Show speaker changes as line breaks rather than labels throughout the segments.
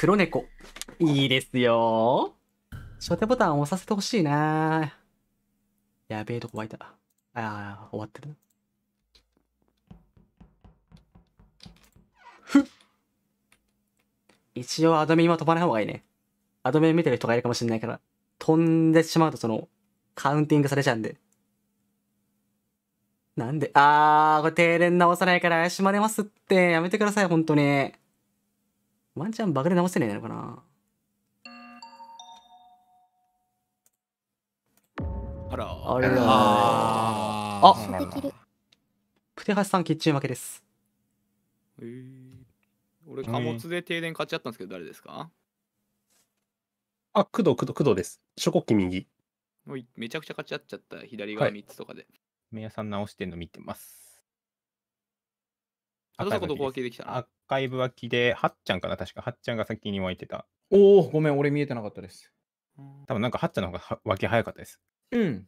黒猫。いいですよ。初手ボタン押させてほしいな。やべえとこ湧いた。ああ、終わってる。ふっ一応アドミンは飛ばない方がいいね。アドミン見てる人がいるかもしれないから、飛んでしまうとその、カウンティングされちゃうんで。なんで、ああこれ停電直さないから怪しまれますって、やめてください、本当に。ワンチャンバグで直せないのかな
あらあれああ
プテハシさんキッチン負けです。
えー、俺貨物で停電買っちゃったんですけど誰ですか、あ、工藤、工藤、工藤です。諸国旗右。もうめちゃくちゃ勝ち合っちゃった。左側3つとかで。はい、メイヤさん直してんの見てます。アカイブどこ分けできたアーイブ脇で、はっちゃんかな、確か。はっちゃんが先に湧いてた。おお、ごめん、俺見えてなかったです。多分なんか、はっちゃんの方が脇早かったです。うん。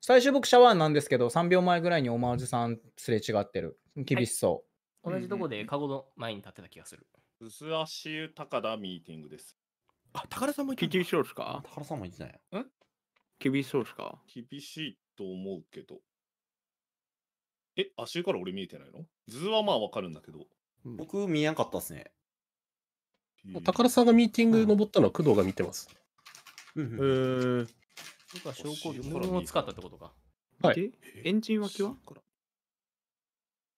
最終僕、シャワーなんですけど、3秒前ぐらいにおまジじさんすれ違ってる。厳しそう。はい、同じとこで、カゴの前に立ってた気がする。薄足高田ミーティングです。あ、高田さんも厳しそうですか高田さんも言ってない。ん厳しそうですか厳しいと思うけど。え、足湯から俺見えてないの図はまあわかるんだけど。僕見えなかったですね。宝さんがミーティング登ったのは工藤が見てます。うんえー。僕は証拠を使ったってことか。はいエンジン脇は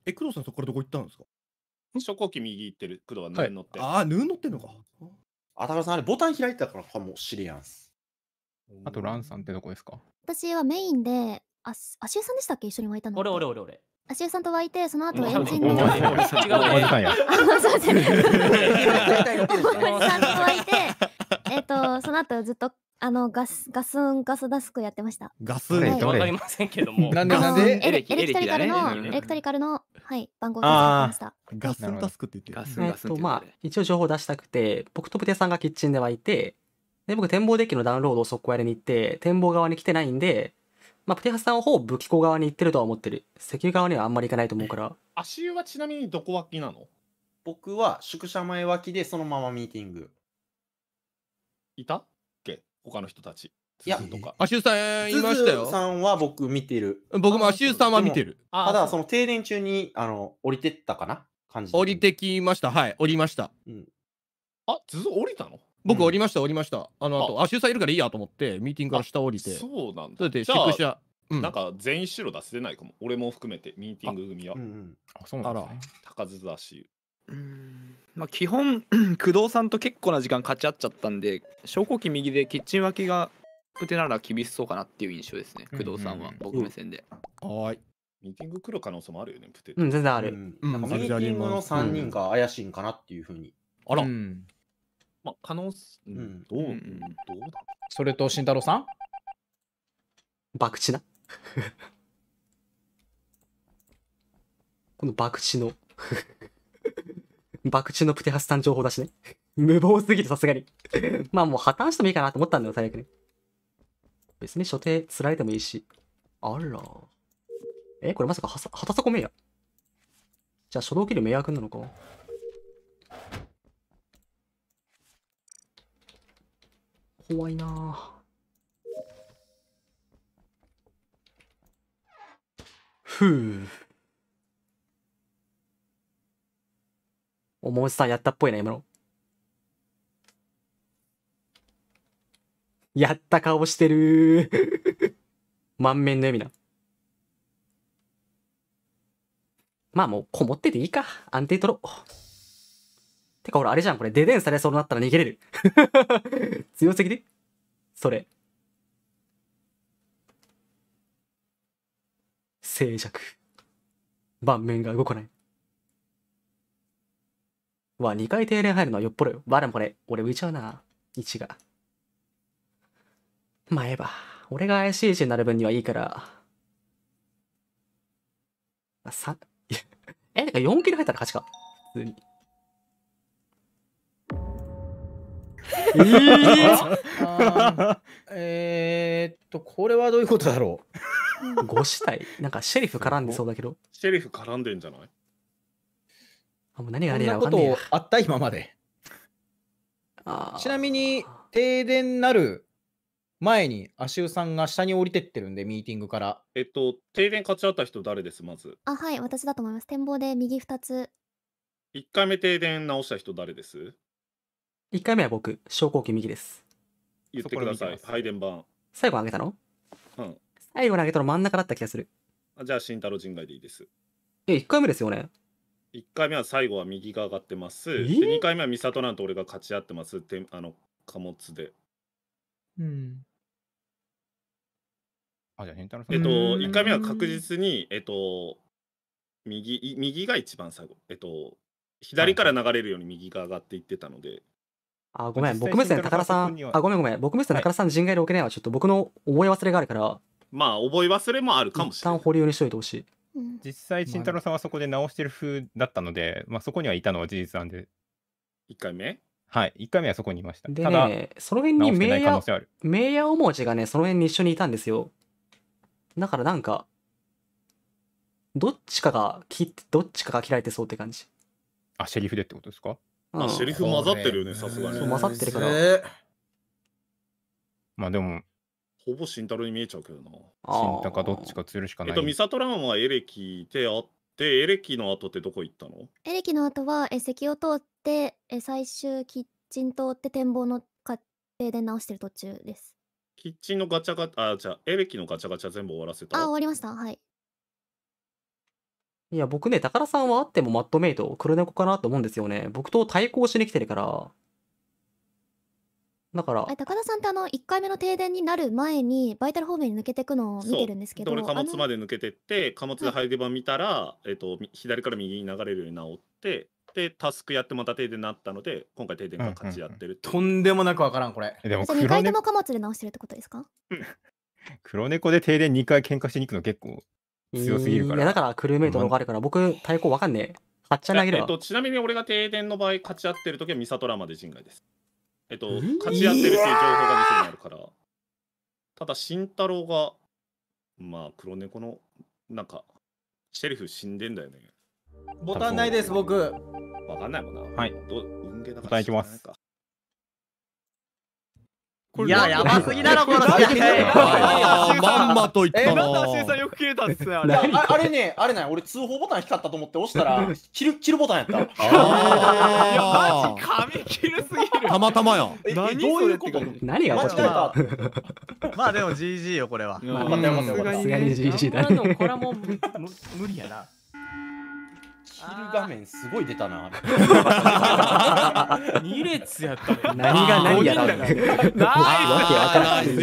え、工藤さんそこからどこ行ったんですか初号機右行ってる、工藤は何乗って。ああ、布乗ってんのか。あ宝さん、あれボタン開いてたからかもしれやんす。あと、ランさんってどこですか
私はメインで、あ、足湯さんでしたっけ一緒に湧いたの。俺俺俺俺。足湯さんと湧いて、その後エンジンの。そうですね。さんと
湧いて、えっと、その後ずっとあのガスガスガスダスクやってました。ガスりませ
んけども。なんでなんでエレエレクトリカルの、エレクトリカルのはい番号出ました。ガスダスクって言ってガスえっと、まあ一応情報出したくて僕とプテさんがキッチンで沸いてで僕展望デッキのダウンロードをそこやりに行って展望側に来てないんでまあ、プテハさんはほぼ武器庫側に行ってるとは思ってる。石油側にはあんまり行かないと思うから。
足湯はちなみにどこ脇なの僕は宿舎前脇でそのままミーティング。いたっけ他の人たち。いや足湯とか。さんいましたよ。足よ。さんは僕見てる。僕も足湯さんは見てる。ただ、その停電中に、あの、降りてったかな感じ。降り。てきました。はい、降りました。あ、ずっと降りたの僕降りました、降りました。あの後、あ、主催いるからいいやと思って、ミーティングから下降りて。そうなんだ。だって宿舎、うなんか全員白出せないかも。俺も含めて、ミーティング組は。あ、そうなんだ、ね。高津だし。うんまあ、基本、工藤さんと結構な時間勝ち合っちゃったんで、昇降機右でキッチン脇がプテなら厳しそうかなっていう印象ですね、工藤さんは、僕目線で。はい。ミーティング来る可能性もあるよね、プテ。うん、全然ある。なんかミーティングの3人が怪しいんかなっていうふうに。あら、まあ、可能す、うん、どう、うん、どうだそれと慎太郎さん
博打な この博打の博打 のプテハスさん情報だしね無謀すぎてさすがに。まあもう破綻してもいいかなと思ったんだよ、最悪ね。別に所定釣られてもいいし。あら。え、これまさかはたさこめや。じゃあ、初動切る迷惑なのか。怖いなふうおもうさんやったっぽいな今のやった顔してる満面の笑みなまあもうこもってていいか安定取ろうてかほらあれじゃんこれデデンされそうになったら逃げれる 強すぎでそれ静寂盤面が動かないわ2回定電入るのはよっぽどよわでもこれ俺浮いちゃうな置がまあええば俺が怪しい位置になる分にはいいからあ3えなんか4キロ入ったら勝ちか
普通にえー、えー、っと、これはどういうことだろう。ご
死体なんかシェリフ絡んでそうだけど。
シェリフ絡んでんじゃないあ、もう何があれやことあった今まで。ちなみに、停電なる前に足湯さんが下に降りてってるんで、ミーティングから。えっと、停電勝ち合った人誰です、まず。
あ、はい、私だと思います。展望で右2つ。
1回目停電直した人誰です1回目は僕、昇降機右です。言ってください。配電盤。
最後上げたのうん。最後に上げたの真ん中だった気がす
る。あじゃあ、慎太郎陣外でいいです。
え、1回目ですよね。
1回目は最後は右が上がってます。で2回目は美里なんと俺が勝ち合ってます。てあの貨物で。うん。あ、じゃあ、郎さん。えっと、1回目は確実に、えっと、右、右が一番最後。えっと、左から流れるように右が上がっていってたので。
あ、ごめん、僕目線高田さん。あ、ごめんごめん。僕目線高田さん人外で置けないはちょっと僕の覚え忘れがあるから。
まあ、覚え忘れもあるかもしれない。一旦保留にしといてほしい。実際、慎太郎さんはそこで直してる風だったので、まあ、そこにはいたのは事実なんで。1回目はい、1回目はそこにいました。で、ね、その辺に名屋、
名屋お文字がね、その辺に一緒にいたんですよ。だからなんか、どっちかが切って、どっちかが切られてそうって感じ。
あ、シェリフでってことですかあ、セリフ混ざってるよね、さすがに。そう混ざってるから。まあでも、ほぼ慎太郎に見えちゃうけどな。慎太かどっちか釣るしかない。えっと、ミサトランはエレキであって、エレキの後ってどこ行ったのエレキの後
は、え、席を通って、え、最終キッチン通って展望の過程で直してる途中です。
キッチンのガチャガチャ、あ、じゃあ、エレキのガチャガチャ全部終わらせたあ、
終わりました。はい。いや、僕ね、宝さんはあってもマットメイト、黒猫かなと思うんですよね。僕と対抗しに来てるから。だから。高田さんってあの、1回目の停電になる前に、バイタル方面に抜けていくのを見てるんですけど。俺、貨物
まで抜けてって、貨物で入り場見たら、えっと、左から右に流れるように直って、で、タスクやってまた停電になったので、今回停電が勝ちやってる、うんうん、とんでもなくわからん、これ。でも、2回とも
貨物で直してるってことですか
黒猫で停電2回喧嘩しに行くの結構強すぎるかいら。やだからクルーメイトのがあるから僕対抗わかんねえ買っちゃ投げるえっと、ちなみに俺が停電の場合勝ち合ってる時はミサトラマで人外です。えっと勝ち合ってるっていう情報が店にあるから。ただ慎太郎がまあ黒猫のなんかシェルフ死んでんだよね。ボタンないです、僕。わかんないもんな。はいどう運ゲだから答いきますか。いや、やばすぎだろ、この試合。まんまと言ったな。え、なんで足さんよく切れたっすね、あれ。あれね、あれね、俺通報ボタン光ったと思って押したら、切る、切るボタンやった。ああ。いや、マジ、髪切るすぎる。たまたまやん。何どういうこと何が起こったまあでも GG よ、これは。さすがに GG だね。これはもう無理やな。切る画面すごい出たな。二列やった何が何やったの。わけわからんです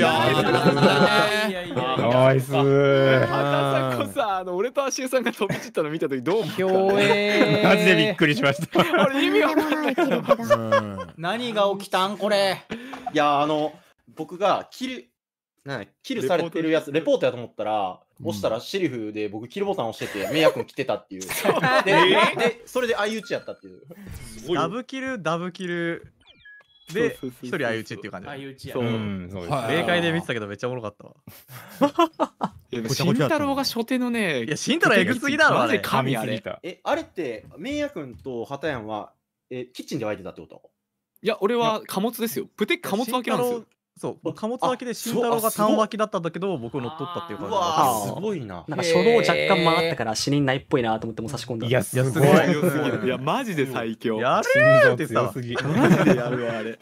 ナイス。あさこさ、あの俺とさんが飛び散ったの見た時どう思った。マジでびっくりしました。意味わかんない何が起きたんこれ。いやあの僕が切る、な切るされてるやつレポートやと思ったら。押したらシリフで僕、キルボタン押してて、メイヤ君来てたっていう。で、でそれで相打ちやったっていう。ダブキル、ダブキル。で、一人相打ちっていう感じ。相打ちや。そう。明快で見てたけど、めっちゃおもろかったわ。慎太郎が初手のね、いや、慎太郎エグすぎだろ、あれ。神あれ。え、あれって、メイヤ君と畑山は、え、キッチンで湧いてたってこといや、俺は貨物ですよ。プテ貨物分けなんですよ。そう、貨物脇で慎太郎が単脇だったんだけど、僕乗っ取ったっていう感じあ、すごいな。なんか初動若干
回ったから死人ないっぽいなと思っても差し込んだ。いや、すごい。
いや、マジで最強。やるってさ。マジでやるわ、あれ。